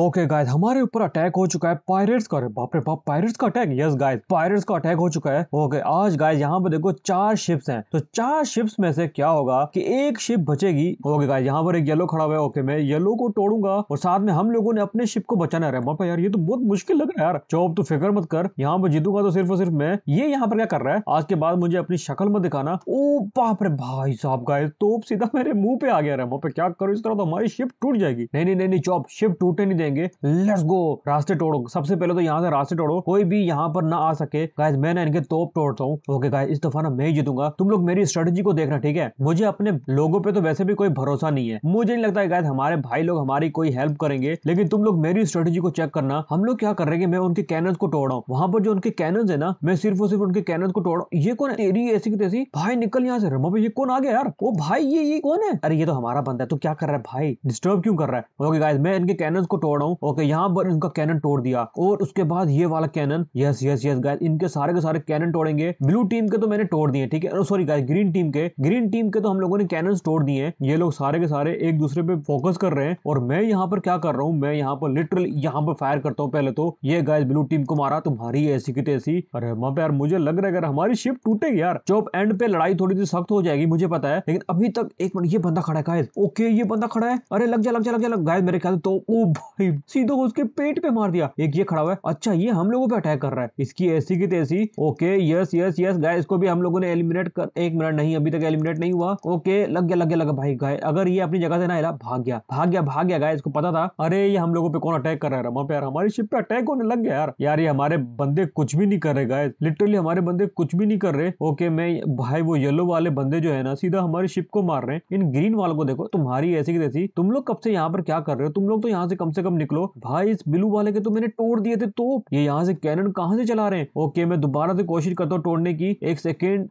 Okay guys हमारे ऊपर attack हो चुका है पायरेट्स का बाप रे बाप पायरेट्स का अटैक यस गाइस पायरेट्स का अटैक हो चुका है ओके आज गाइस यहाँ पे देखो चार शिप्स हैं तो चार शिप्स में से क्या होगा कि एक शिप बचेगी ओके गाइस यहाँ पर एक येलो खड़ा हुआ है ओके मैं येलो को तोड़ूंगा और साथ में हम लोगों ने अपने शिप को बचाना है बापा यार ये तो बहुत मुश्किल लग रहा है यार चौब तो फिक्र मत कर यहाँ पर जीतूंगा तो सिर्फ और सिर्फ मैं ये यहाँ पर क्या कर रहा है आज के बाद मुझे अपनी शक्ल मत दिखाना ओ बाप रे भाई साहब गाय तो सीधा मेरे मुंह पे आ गया रहा पे क्या करो इस तरह तो हमारी शिप टूट जाएगी नहीं नहीं नहीं चौब शिप टूटे नहीं देंगे लेट्स गो रास्ते तोड़ो सबसे पहले तो यहाँ से रास्ते तोड़ो कोई भी यहाँ पर ना आ सके गाइज मैं ना इनके तोप तोड़ता हूँ ओके गाइज इस दफा ना मैं ही जीतूंगा तुम लोग मेरी स्ट्रेटेजी को देखना ठीक है मुझे अपने लोगों पे तो वैसे भी कोई भरोसा नहीं है मुझे नहीं लगता है गाइज हमारे भाई लोग हमारी कोई हेल्प करेंगे लेकिन तुम लोग मेरी स्ट्रेटेजी को चेक करना हम लोग क्या कर रहे हैं मैं उनके कैनन को तोड़ रहा हूँ वहां पर जो उनके कैनन है ना मैं सिर्फ और सिर्फ उनके कैनन को तोड़ ये कौन तेरी ऐसी तेजी भाई निकल यहाँ से रमो ये कौन आ गया यार वो भाई ये ये कौन है अरे ये तो हमारा बंदा है तो क्या कर रहा है भाई डिस्टर्ब क्यों कर रहा है ओके गाइज मैं इनके कैनन को तोड़ तोड़ रहा हूँ ओके यहाँ पर इनका कैनन तोड़ दिया और उसके बाद ये वाला cannon yes yes yes guy इनके सारे के सारे कैनन तोड़ेंगे ब्लू टीम के तो मैंने तोड़ दिए ठीक है सॉरी गाय ग्रीन टीम के ग्रीन टीम के तो हम लोगों ने कैनन तोड़ दिए ये लोग सारे के सारे एक दूसरे पे फोकस कर रहे हैं और मैं यहाँ पर क्या कर रहा हूँ मैं यहाँ पर लिटरल यहाँ पर फायर करता हूँ पहले तो ये गाय ब्लू टीम को मारा तुम्हारी ऐसी की तैसी अरे वहां यार मुझे लग रहा है अगर हमारी शिप टूटेगी यार चौप एंड पे लड़ाई थोड़ी सी सख्त हो जाएगी मुझे पता है लेकिन अभी तक एक मिनट ये बंदा खड़ा है ओके ये बंदा खड़ा है अरे लग जा लग जा लग जा लग गाय मेरे ख्याल तो ओ ही सीधो उसके पेट पे मार दिया एक ये खड़ा हुआ है अच्छा ये हम लोगों पे अटैक कर रहा है इसकी ऐसी की तैसी okay yes yes yes guy इसको भी हम लोगों ने एलिमिनेट कर एक मिनट नहीं अभी तक एलिमिनेट नहीं हुआ ओके लग गया लग गया लग गया भाई गाय अगर ये अपनी जगह से ना हिला भाग गया भाग गया भाग गया गाय इसको पता था अरे ये हम लोगों पे कौन अटैक कर रहा है यार हमारी शिप पे अटैक होने लग गया यार यार ये हमारे बंदे कुछ भी नहीं कर रहे गाय लिटरली हमारे बंदे कुछ भी नहीं कर रहे ओके मैं भाई वो येलो वाले बंदे जो है ना सीधा हमारी शिप को मार रहे हैं इन ग्रीन वालों को देखो तुम्हारी ऐसी की तैसी तुम लोग कब से यहाँ पर क्या कर रहे हो तुम लोग तो यहाँ से कम से कम तुम निकलो भाई इस बिलू वाले के तो मैंने तोड़ दिए थे तो ये यहाँ से कैनन कहाँ से चला रहे हैं ओके मैं दोबारा से कोशिश करता हूँ तोड़ने की एक सेकेंड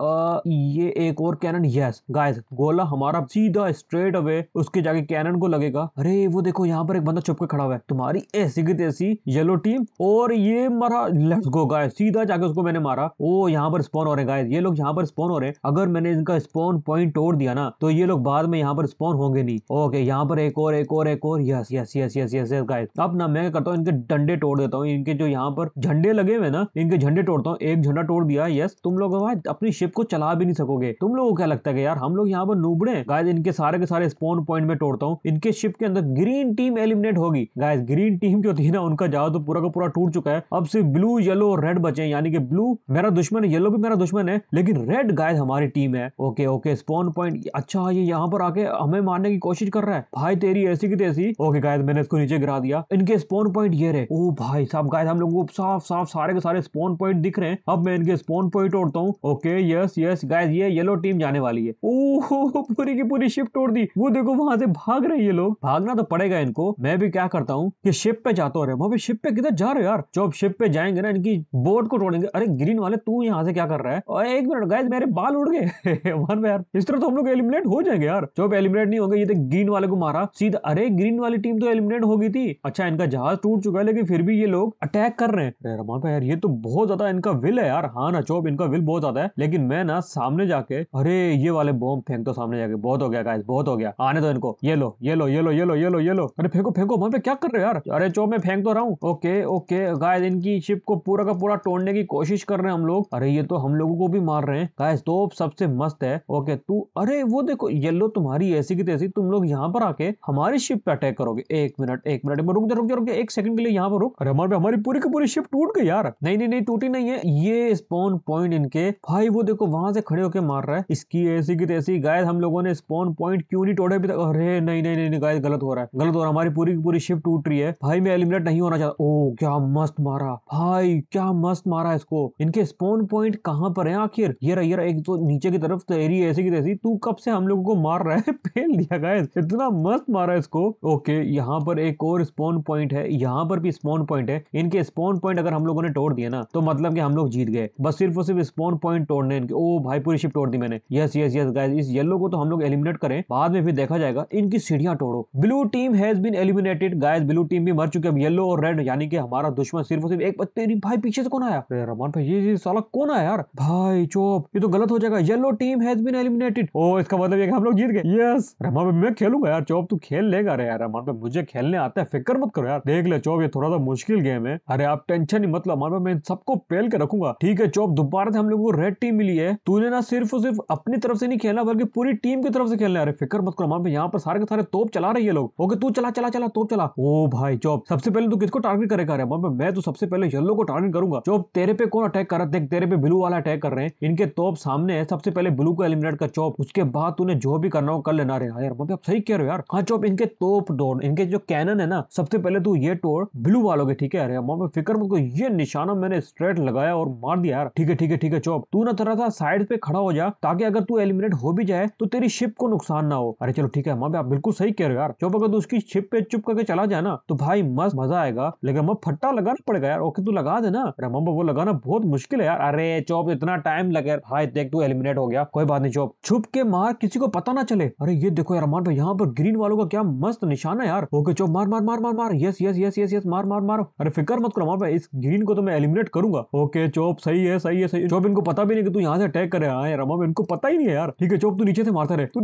ये एक और कैनन यस गाइस गोला हमारा सीधा स्ट्रेट अवे उसके जाके कैनन को लगेगा अरे वो देखो यहाँ पर एक बंदा छुप खड़ा हुआ है तुम्हारी ऐसी की तैसी येलो टीम और ये मारा लेट्स गो गाइस सीधा जाके उसको मैंने मारा ओ यहाँ पर स्पॉन हो रहे गाइस ये लोग यहाँ पर स्पॉन हो रहे हैं अगर मैंने इनका स्पॉन पॉइंट तोड़ दिया ना तो ये लोग बाद में यहाँ पर स्पॉन होंगे नहीं ओके यहाँ पर एक और एक और एक और yes yes yes yes yes guys अब ना मैं करता हूँ इनके डंडे तोड़ देता हूँ इनके जो यहाँ पर झंडे लगे हुए ना इनके झंडे तोड़ता हूँ एक झंडा तोड़ दिया यस तुम लोग अपनी शिप को चला भी नहीं सकोगे तुम लोगों को क्या लगता है यार हम लोग यहाँ पर नूबड़े गाय इनके सारे के सारे स्पोन पॉइंट में तोड़ता हूँ इनके शिप के अंदर ग्रीन टीम एलिमिनेट होगी गाय ग्रीन टीम जो थी ना उनका जहाज तो पूरा का पूरा टूट चुका है अब सिर्फ ब्लू येलो और रेड बचे यानी कि ब्लू मेरा दुश्मन है येलो भी मेरा दुश्मन है लेकिन रेड गाय हमारी टीम है ओके ओके स्पोन पॉइंट अच्छा ये यहाँ पर आके हमें मारने की कोशिश कर रहा है भाई तेरी ऐसी की तैसी ओके गाय मैंने इसको नीचे गिरा गिरा दिया इनके स्पोन पॉइंट ये रहे ओ भाई साहब गाय हम लोगों को साफ साफ सारे के सारे स्पोन पॉइंट दिख रहे हैं अब मैं इनके स्पोन पॉइंट तोड़ता हूँ ओके यस यस गाय ये येलो टीम जाने वाली है ओ पूरी की पूरी शिप तोड़ दी वो देखो वहां से भाग रहे ये लोग भागना तो पड़ेगा इनको मैं भी क्या करता हूँ ये शिप पे जाता रहे भाभी शिप पे किधर जा रहे हो यार जब शिप पे जाएंगे ना इनकी बोट को तोड़ेंगे अरे ग्रीन वाले तू यहाँ से क्या कर रहा है और एक मिनट गाय मेरे बाल उड़ गए वन यार इस तरह तो हम लोग एलिमिनेट हो जाएंगे यार जो एलिमिनेट नहीं होंगे ये तो ग्रीन वाले को मारा सीधा अरे ग्रीन वाली टीम तो एलिमिनेट हो गई थी थी अच्छा इनका जहाज टूट चुका है लेकिन फिर भी ये लोग अटैक कर रहे हैं रहमान भाई यार ये तो बहुत ज्यादा इनका विल है यार हाँ ना चौब इनका विल बहुत ज्यादा है लेकिन मैं ना सामने जाके अरे ये वाले बॉम्ब फेंक दो सामने जाके बहुत हो गया गाइस बहुत हो गया आने दो इनको ये लो ये लो ये लो ये लो ये लो ये लो अरे फेंको फेंको वहां पे क्या कर रहे हो यार अरे चौब मैं फेंक तो रहा हूँ ओके ओके गाइस इनकी शिप को पूरा का पूरा तोड़ने की कोशिश कर रहे हैं हम लोग अरे ये तो हम लोगों को भी मार रहे हैं गाइस तो सबसे मस्त है ओके तू अरे वो देखो येलो तुम्हारी ऐसी की तैसी तुम लोग यहाँ पर आके हमारी शिप पे अटैक करोगे एक मिनट एक मिनट सम्राट रुक जा रुक जा रुक जा एक सेकंड के लिए यहाँ पर रुक अरे हमारे हमारी पूरी की पूरी शिप टूट गई यार नहीं नहीं नहीं टूटी नहीं है ये स्पॉन पॉइंट इनके भाई वो देखो वहां से खड़े होकर मार रहा है इसकी ऐसी की तैसी गाय हम लोगों ने स्पॉन पॉइंट क्यों नहीं तोड़े अभी तक अरे नहीं नहीं नहीं गाय गलत हो रहा है गलत हो रहा है हमारी पूरी की पूरी शिप टूट रही है भाई मैं एलिमिनेट नहीं होना चाहता ओ क्या मस्त मारा भाई क्या मस्त मारा इसको इनके स्पॉन पॉइंट कहाँ पर है आखिर ये रही एक तो नीचे की तरफ तेरी ऐसी की तैसी तू कब से हम लोगों को मार रहा है फेल दिया गाय इतना मस्त मारा इसको ओके यहाँ पर एक और पर स्पॉन पॉइंट है यहाँ पर भी स्पॉन पॉइंट है इनके स्पॉन पॉइंट अगर हम लोगों ने तोड़ दिया ना तो मतलब कि हम लोग जीत गए बस सिर्फ और सिर्फ स्पॉन पॉइंट तोड़ने इनके ओ भाई पूरी शिप तोड़ दी मैंने यस यस यस गाइस इस येलो को तो हम लोग एलिमिनेट करें बाद में फिर देखा जाएगा इनकी सीढ़ियां तोड़ो blue team has been eliminated guys blue team भी मर चुके अब येलो और रेड यानी कि हमारा दुश्मन सिर्फ और सिर्फ एक तेरी भाई पीछे से कौन आया अरे रमान भाई ये साला कौन आया यार भाई चोप ये तो गलत हो जाएगा yellow team has been eliminated oh इसका मतलब ये कि हम लोग जीत गए यस रमान भाई मैं खेलूंगा यार चोप तू खेल लेगा अरे यार रमान भाई मुझे खेलने आता है फिक्र मत करो यार देख ले चौब ये थोड़ा सा मुश्किल गेम है अरे आप टेंशन नहीं मतलब मानो मैं सबको पहल के रखूंगा ठीक है चौब दोबारा से हम लोगों को रेड टीम मिली है तूने ना सिर्फ सिर्फ अपनी तरफ से नहीं खेलना बल्कि पूरी टीम की तरफ से खेलना अरे फिक्र मत करो मानो यहाँ पर सारे के सारे तोप चला रही है लोग ओके तू चला चला चला तोप चला ओ भाई चौब सबसे पहले तू किसको टारगेट करेगा अरे मानो मैं तो सबसे पहले येलो को टारगेट करूंगा चौब तेरे पे कौन अटैक कर रहा है देख तेरे पे ब्लू वाला अटैक कर रहे हैं इनके तोप सामने है सबसे पहले ब्लू को एलिमिनेट कर चौप उसके बाद तूने जो भी करना हो कर लेना रे यार आप सही कह रहे हो यार हाँ चौप इनके तोप डोन इनके जो कैनन है ना ना सबसे पहले तू तो ये तोड़ ब्लू वालों के ठीक है अरे अम्मा मैं फिक्र मत को ये निशाना मैंने स्ट्रेट लगाया और मार दिया यार ठीक है ठीक है ठीक है चौप तू ना थोड़ा सा साइड पे खड़ा हो जा ताकि अगर तू एलिमिनेट हो भी जाए तो तेरी शिप को नुकसान ना हो अरे चलो ठीक है अम्मा आप बिल्कुल सही कह रहे हो यार चौप अगर तू उसकी शिप पे चुप करके चला जाए ना तो भाई मस्त मजा आएगा लेकिन अम्मा फट्टा लगाना पड़ेगा यार ओके तू लगा देना अरे अम्मा वो लगाना बहुत मुश्किल है यार अरे चौप इतना टाइम लगे भाई देख तू एलिमिनेट हो गया कोई बात नहीं चौप छुप के मार किसी को पता ना चले अरे ये देखो यार अरमान भाई यहाँ पर ग्रीन वालों का क्या मस्त निशाना यार ओके चौप मार मार मार मार मार yes yes yes yes yes मार मार मार अरे फिकर मत करो मार इस ग्रीन को तो मैं एलिमिनेट करूंगा ओके चोप सही है सही है सही चोप इनको पता भी नहीं कि तू यहाँ से अटैक करे हाँ यार अमाम इनको पता ही नहीं है यार ठीक है चोप तू नीचे से मारता रहे तू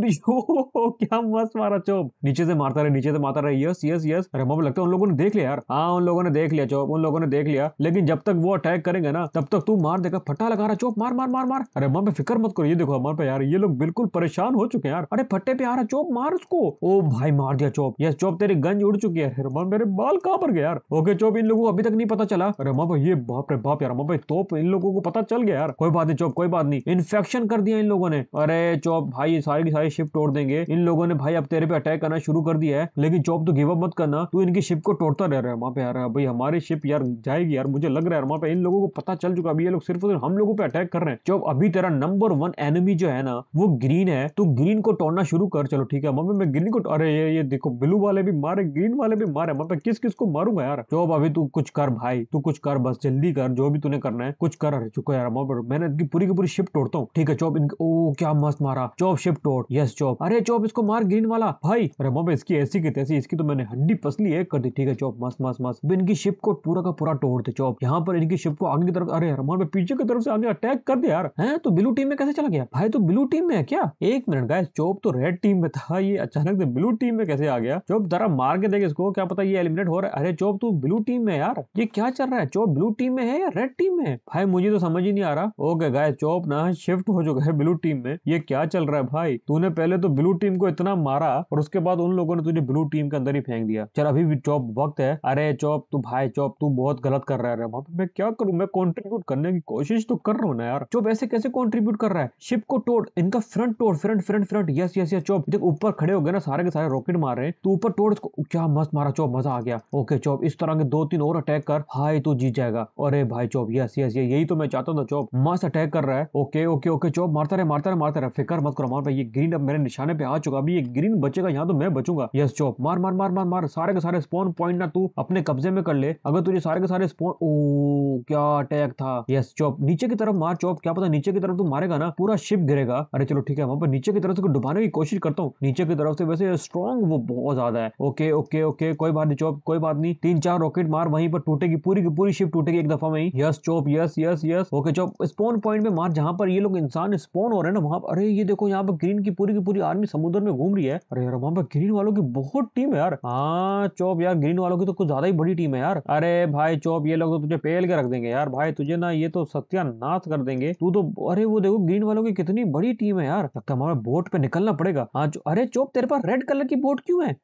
क्या मस्त मारा चोप नीचे से मारता रहे नीचे से मारता रहे यस यस यस अरे अमाम लगता है उन लोगों ने देख लिया यार हाँ उन लोगों ने देख लिया चोप उन लोगों ने देख लिया लेकिन जब तक वो अटैक करेंगे ना तब तक तू मार देगा फटा लगा रहा चोप मार मार मार मार अरे मम्मी फिक्र मत करो ये देखो हमारे पे यार ये लोग बिल्कुल परेशान हो चुके हैं यार अरे फट्टे पे आ रहा चोप मार उसको ओ भाई मार दिया चोप यस चोप तेरी गंज उड़ चुकी है रहमान मेरे बाल कहाँ पर गया यार ओके चोप इन लोगों को अभी तक नहीं पता चला अरे भाई ये बाप रे बाप यार रमा भाई तो इन लोगों को पता चल गया यार कोई बात नहीं चौप कोई बात नहीं इन्फेक्शन कर दिया इन लोगों ने अरे चोप भाई सारी की सारी शिप तोड़ देंगे इन लोगों ने भाई अब तेरे पे अटैक करना शुरू कर दिया है लेकिन चोप तो गिवअप मत करना तू इनकी शिप को तोड़ता रह रहा है वहाँ पे यार हाँ भाई हमारी शिप यार जाएगी यार मुझे लग रहा है वहाँ पे इन लोगों को पता चल चुका अभी ये लोग सिर्फ हम लोगों पे अटैक कर रहे हैं चोप अभी तेरा नंबर वन एनिमी जो है ना वो ग्रीन है तू ग्रीन को तोड़ना शुरू कर चलो ठीक है मम्मी मैं ग्रीन को अरे ये ये देखो ब्लू वाले भी मारे ग्रीन वाले भी मारे मतलब किस किस को मारूंगा यार जो अभी तू कुछ कर भाई तू कुछ कर बस जल्दी कर जो भी तूने करना है कुछ कर चुको यार पर मैंने इनकी पूरी की पूरी शिप तोड़ता हूँ ठीक है चौप इनके ओ क्या मस्त मारा चौप शिप तोड़ यस चौप अरे चौप इसको मार ग्रीन वाला भाई अरे मोबे इसकी ऐसी की तैसी इसकी तो मैंने हड्डी पसली एक कर दी ठीक है चौप मस्त मस्त मस्त अब इनकी शिप को पूरा का पूरा तोड़ दे चौप यहाँ पर इनकी शिप को आगे की तरफ अरे रमान पीछे की तरफ से आगे अटैक कर दिया यार है तो ब्लू टीम में कैसे चला गया भाई तो ब्लू टीम में है क्या एक मिनट गाय चौप तो रेड टीम में था ये अचानक से ब्लू टीम में कैसे आ गया चौप जरा मार के देख इसको को क्या पता ये एलिमिनेट हो रहा है अरे चोप तू ब्लू टीम में यार ये क्या चल रहा है चोप ब्लू टीम में है या रेड टीम में भाई मुझे तो समझ ही नहीं आ रहा ओके गाय चोप ना शिफ्ट हो चुका है ब्लू टीम में ये क्या चल रहा है भाई तूने पहले तो ब्लू टीम को इतना मारा और उसके बाद उन लोगों ने तुझे ब्लू टीम के अंदर ही फेंक दिया चल अभी भी चौप वक्त है अरे चौप तू भाई चौप तू बहुत गलत कर रहा है मैं क्या करूं मैं कॉन्ट्रीब्यूट करने की कोशिश तो कर रहा हूँ ना यार चौप ऐसे कैसे कॉन्ट्रीब्यूट कर रहा है शिप को तोड़ इनका फ्रंट तोड़ front front front yes yes yes Chop देख ऊपर खड़े हो गए ना सारे के सारे रॉकेट मार रहे हैं तू ऊपर तोड़ क्या मस्त मारा चौप मजा आ गया ओके चौप इस तरह के दो तीन और अटैक कर भाई तू जीत जाएगा अरे भाई चौप यस यस ये यही तो मैं चाहता था चौप मस्त अटैक कर रहा है ओके ओके ओके चौप मारता रहे मारता रहे मारता रहे फिकर मत करो मार भाई ये ग्रीन अब मेरे निशाने पे आ चुका अभी ये ग्रीन बचेगा यहाँ तो मैं बचूंगा यस चौप मार मार मार मार मार सारे के सारे स्पोन पॉइंट ना तू अपने कब्जे में कर ले अगर तुझे सारे के सारे स्पोन ओ क्या अटैक था यस चौप नीचे की तरफ मार चौप क्या पता नीचे की तरफ तू मारेगा ना पूरा शिप गिरेगा अरे चलो ठीक है वहां पर नीचे की तरफ से डुबाने की कोशिश करता हूँ नीचे की तरफ से वैसे स्ट्रॉन्ग वो बहुत ज्यादा है ओके ओके ओके पीछे कोई बात नहीं चौप कोई बात नहीं तीन चार रॉकेट मार वहीं पर टूटेगी पूरी की पूरी शिप टूटेगी एक दफा में ही yes Chop yes yes yes okay Chop spawn point में मार जहां पर ये लोग इंसान स्पोन हो रहे ना वहां अरे ये देखो यहाँ पर ग्रीन की पूरी की पूरी आर्मी समुद्र में घूम रही है अरे यार वहां पर ग्रीन वालों की बहुत टीम है यार हाँ चौप यार ग्रीन वालों की तो कुछ ज्यादा ही बड़ी टीम है यार अरे भाई चौप ये लोग तो तुझे पेल के रख देंगे यार भाई तुझे ना ये तो सत्यानाश कर देंगे तू तो अरे वो देखो ग्रीन वालों की कितनी बड़ी टीम है यार लगता हमारा बोट पे निकलना पड़ेगा हाँ अरे चौप तेरे पास रेड कलर की बोट क्यों है?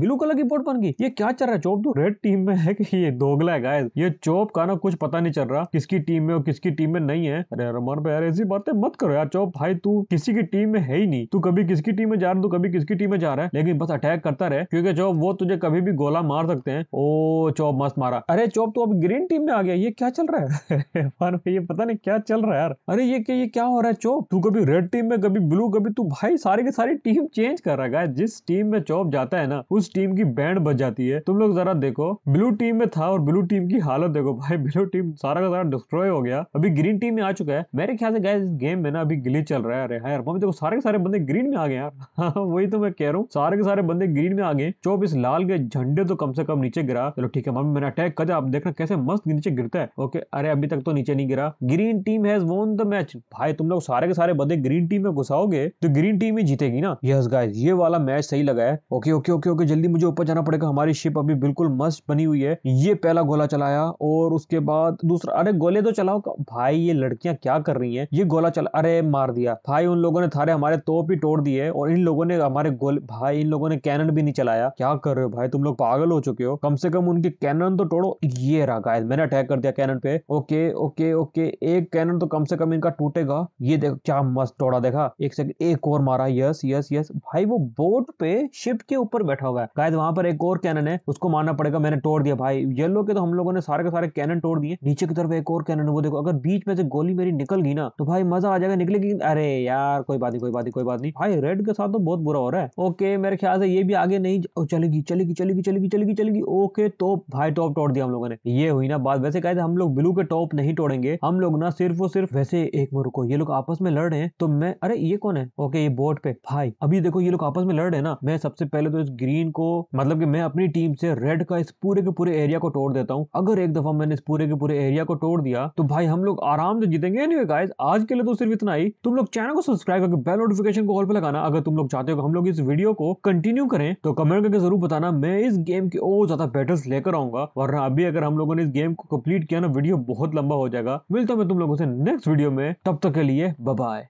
ब्लू कलर की बोट बन गई जाएंगी ये क्या चल रहा है चोप तो रेड टीम में है कि ये दोगला है गाय ये चोप का ना कुछ पता नहीं चल रहा किसकी टीम में और किसकी टीम में नहीं है अरे रमान भाई यार ऐसी बातें मत करो यार चोप भाई तू किसी की टीम में है ही नहीं तू कभी किसकी टीम में जा रहा तू कभी किसकी टीम में जा रहा है लेकिन बस अटैक करता रहे क्योंकि चोप वो तुझे कभी भी गोला मार सकते हैं ओ चोप मस्त मारा अरे चोप तो अब ग्रीन टीम में आ गया ये क्या चल रहा है भाई ये पता नहीं क्या चल रहा है यार अरे ये क्या ये क्या हो रहा है चोप तू कभी रेड टीम में कभी ब्लू कभी तू भाई सारी की सारी टीम चेंज कर रहा है जिस टीम में चोप जाता है ना उस टीम की बैंड बज जाती है तुम लोग जरा देखो ब्लू टीम में था और ब्लू टीम की हालत देखो भाई ब्लू टीम सारा का सारा डिस्ट्रॉय हो गया अभी ग्रीन टीम में आ चुका है मेरे ख्याल से गए गेम में ना अभी गिली चल रहा है अरे हाँ यार मम्मी देखो सारे के सारे बंदे ग्रीन में आ गए यार हाँ, वही तो मैं कह रहा हूँ सारे के सारे बंदे ग्रीन में आ गए चौबीस लाल के झंडे तो कम से कम नीचे गिरा चलो ठीक है मम्मी मैंने अटैक कर आप देखना कैसे मस्त नीचे गिरता है ओके अरे अभी तक तो नीचे नहीं गिरा green team has won the match भाई तुम लोग सारे के सारे बंदे ग्रीन टीम में घुसाओगे तो ग्रीन टीम ही जीतेगी ना यस गाइस ये वाला मैच सही लगा है ओके ओके ओके ओके जल्दी मुझे ऊपर जाना पड़ेगा हमारी शिप अभी बिल्कुल मस्त बनी हुई है ये पहला गोला चलाया और उसके बाद दूसरा अरे गोले तो चलाओ भाई ये लड़कियां क्या कर रही हैं ये गोला चला अरे मार दिया भाई उन लोगों ने थारे हमारे तोप ही तोड़ दिए और इन लोगों ने हमारे गोले भाई इन लोगों ने कैनन भी नहीं चलाया क्या कर रहे हो भाई तुम लोग पागल हो चुके हो कम से कम उनके कैनन तो तोड़ो ये रहा गाइस मैंने अटैक कर दिया कैनन पे ओके ओके ओके एक कैनन तो कम से कम इनका टूटेगा ये देख क्या मस्त तोड़ा देखा एक सेकंड एक और मारा यस यस यस भाई वो बोट पे शिप के ऊपर बैठा हुआ है गाइस वहां पर एक और और कैनन है उसको मानना पड़ेगा मैंने तोड़ दिया भाई येलो के तो हम लोगों ने सारे के सारे कैनन तोड़ दिए नीचे की तरफ एक और कैनन है वो देखो अगर बीच में से गोली मेरी निकल गई ना तो भाई मजा आ जाएगा निकलेगी अरे यार कोई बात नहीं कोई बात नहीं कोई बात नहीं भाई रेड के साथ तो बहुत बुरा हो रहा है ओके मेरे ख्याल से ये भी आगे नहीं चलेगी चलेगी चलेगी चलेगी चलेगी चलेगी ओके तो भाई टॉप तोड़ दिया हम लोगों ने ये हुई ना बात वैसे कहते हम लोग ब्लू के टॉप नहीं तोड़ेंगे हम लोग ना सिर्फ और सिर्फ वैसे एक में रुको ये लोग आपस में लड़ रहे हैं तो मैं अरे ये कौन है ओके ये बोट पे भाई अभी देखो ये लोग आपस में लड़ रहे हैं ना मैं सबसे पहले तो इस ग्रीन को मतलब की मैं अपनी टीम से रेड का इस पूरे के पूरे एरिया को तोड़ देता हूँ अगर एक दफा मैंने इस पूरे के पूरे एरिया को तोड़ दिया तो भाई हम लोग आराम से जीतेंगे एनीवे गाइस आज के लिए तो सिर्फ इतना ही तुम लोग चैनल को सब्सक्राइब करके बेल नोटिफिकेशन को ऑल पर लगाना अगर तुम लोग चाहते हो हम लोग इस वीडियो को कंटिन्यू करें तो कमेंट करके जरूर बताना मैं इस गेम के और ज्यादा बैटल्स लेकर आऊंगा वरना अभी अगर हम लोगों ने इस गेम को कंप्लीट किया ना वीडियो बहुत लंबा हो जाएगा मिलता मैं तुम लोगों से नेक्स्ट वीडियो में तब तक के लिए बाय